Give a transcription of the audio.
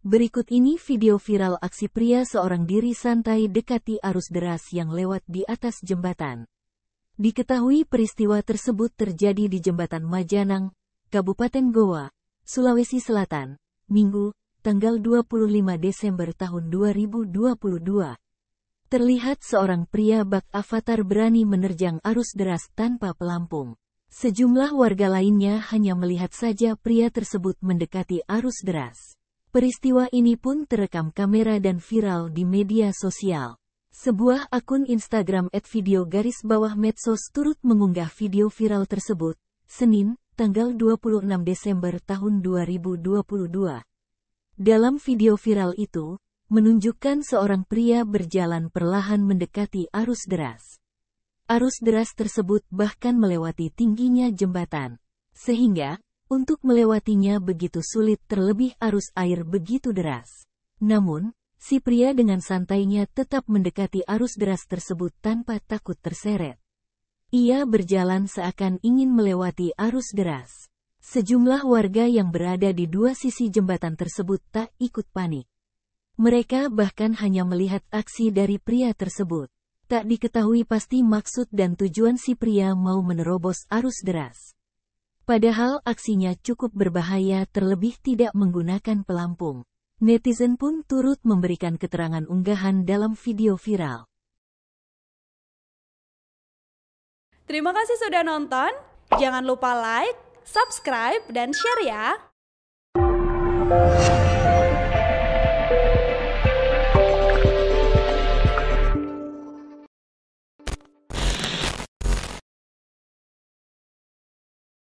Berikut ini video viral aksi pria seorang diri santai dekati arus deras yang lewat di atas jembatan. Diketahui peristiwa tersebut terjadi di Jembatan Majanang, Kabupaten Goa, Sulawesi Selatan, Minggu, tanggal 25 Desember tahun 2022. Terlihat seorang pria bak avatar berani menerjang arus deras tanpa pelampung. Sejumlah warga lainnya hanya melihat saja pria tersebut mendekati arus deras. Peristiwa ini pun terekam kamera dan viral di media sosial. Sebuah akun Instagram at video garis bawah medsos turut mengunggah video viral tersebut, Senin, tanggal 26 Desember tahun 2022. Dalam video viral itu, menunjukkan seorang pria berjalan perlahan mendekati arus deras. Arus deras tersebut bahkan melewati tingginya jembatan, sehingga untuk melewatinya begitu sulit terlebih arus air begitu deras. Namun, si pria dengan santainya tetap mendekati arus deras tersebut tanpa takut terseret. Ia berjalan seakan ingin melewati arus deras. Sejumlah warga yang berada di dua sisi jembatan tersebut tak ikut panik. Mereka bahkan hanya melihat aksi dari pria tersebut. Tak diketahui pasti maksud dan tujuan si pria mau menerobos arus deras. Padahal aksinya cukup berbahaya terlebih tidak menggunakan pelampung. Netizen pun turut memberikan keterangan unggahan dalam video viral. Terima kasih sudah nonton. Jangan lupa like, subscribe, dan share ya.